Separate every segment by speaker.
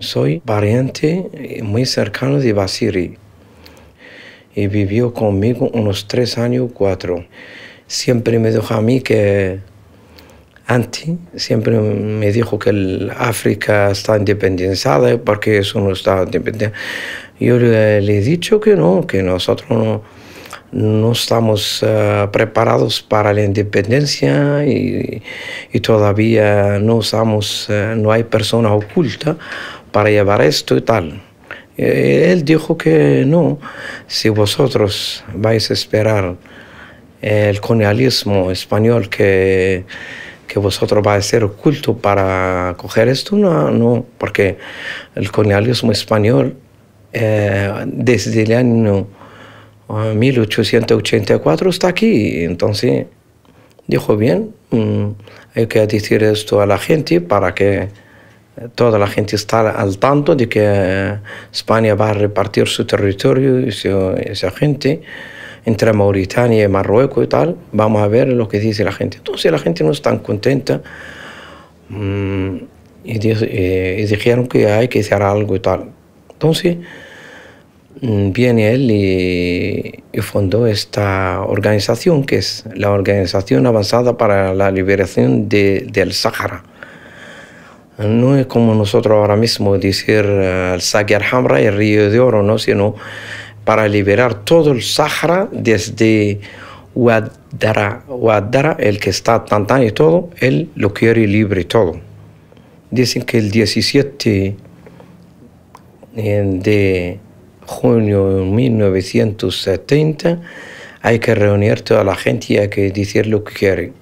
Speaker 1: Soy pariente eh, muy cercano de Basiri y vivió conmigo unos tres años, cuatro. Siempre me dijo a mí que, antes, siempre me dijo que África está independizada porque eso no está independiente. Yo le, he dicho que no, que nosotros no, estamos eh, preparados para la independencia y, todavía no, eh, no hay persona oculta para llevar esto y tal. Eh, él dijo que no, si vosotros vais a esperar el colonialismo español que, que vosotros vais a ser oculto para coger esto, no, no porque el colonialismo español eh, desde el año 1884 eh, está aquí. Entonces, dijo bien, mm, hay que decir esto a la gente para que toda la gente está al tanto de que eh, España va a repartir su territorio y esa gente entre Mauritania y Marruecos y tal. Vamos a ver lo que dice la gente. Entonces la gente no está contenta mm, y, dijeron que hay que hacer algo y tal. Entonces mm, viene él y, fundó esta organización que es la Organización Avanzada para la Liberación del Sáhara no es como nosotros ahora mismo decir eh, al el y el Río de Oro, ¿no? sino para liberar todo el Sahara desde Wadara, el que está tan y todo, él lo quiere libre todo. Dicen que el 17 eh, de junio de 1970 hay que reunir toda la gente y hay que decir lo que quiere.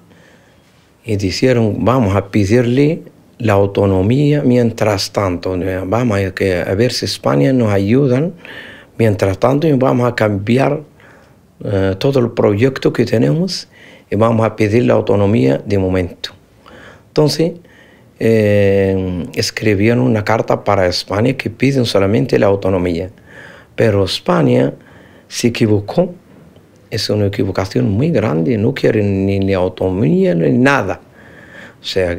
Speaker 1: Y dijeron, vamos a pedirle la autonomía mientras tanto. Vamos a, ver si España nos ayuda. Mientras tanto, vamos a cambiar eh, todo el proyecto que tenemos y vamos a pedir la autonomía de momento. Entonces, eh, escribieron una carta para España que piden solamente la autonomía. Pero España se equivocó. Es una equivocación muy grande. No quieren ni la autonomía ni nada. O sea,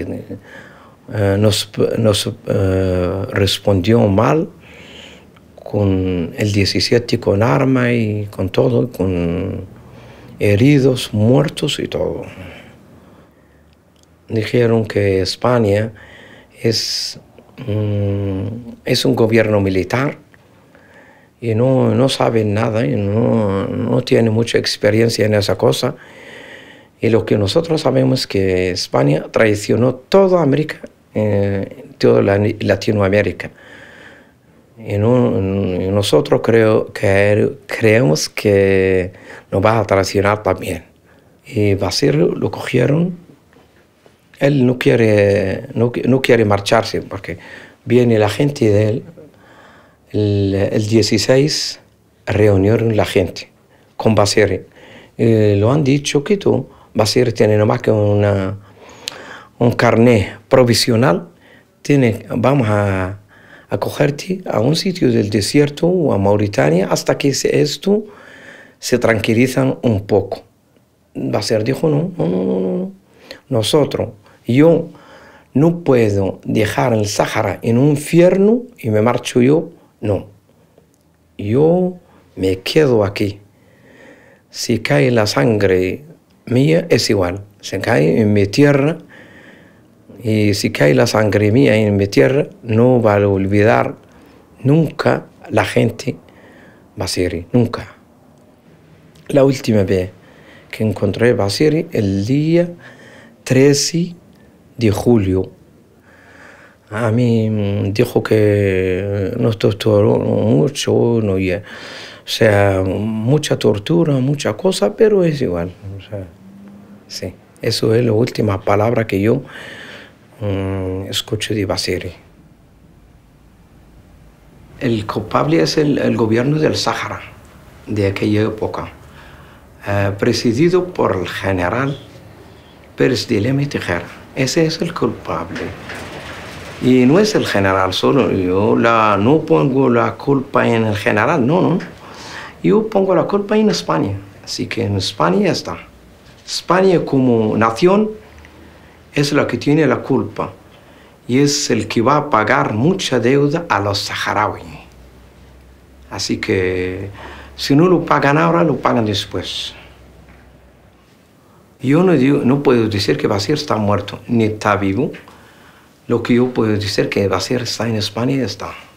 Speaker 1: eh, nos, eh, respondió mal con el 17, con arma y con todo, con heridos, muertos y todo. Dijeron que España es, mm, es un gobierno militar y no, no saben nada y no, no mucha experiencia en esa cosa. Y lo que nosotros sabemos es que España traicionó toda América en eh, toda la, Latinoamérica. Y, nosotros creo, creemos que nos va a traicionar también. Y Basir lo cogieron. Él no quiere, no, quiere marcharse porque viene la gente de él. El, 16 reunieron la gente con Basir. Y eh, lo han dicho que tú, Basir tiene más que una, un carnet provisional, tiene, vamos a, acogerte cogerte a un sitio del desierto o a Mauritania hasta que esto se tranquilizan un poco. Va dijo, no, no, no, no, no. Nosotros, yo no puedo dejar el Sahara en un infierno y me marcho yo, no. Yo me quedo aquí. Si cae la sangre mía es igual. Se cae en mi tierra y si cae la sangre mía en mi tierra, no va a olvidar nunca la gente Basiri, nunca. La última vez que encontré Basiri, el día 13 de julio. A mí dijo que nos torturó mucho, no, o sea, mucha tortura, mucha cosas, pero es igual. O sí, eso es la última palabra que yo Mm, escucho de Basiri. El culpable es el, gobierno del Sahara de aquella época, eh, presidido por el general Pérez de Leme y Ese es el culpable. Y no es el general solo, yo la, no pongo la culpa en el general, no, no. Yo pongo la culpa en España, así que en España está. España como nación es la que tiene la culpa y es el que va a pagar mucha deuda a los saharauis. Así que si no lo pagan ahora, lo pagan después. Yo no, puedo decir que Basir está muerto ni está vivo. Lo que yo puedo decir es que Basir está en España y está.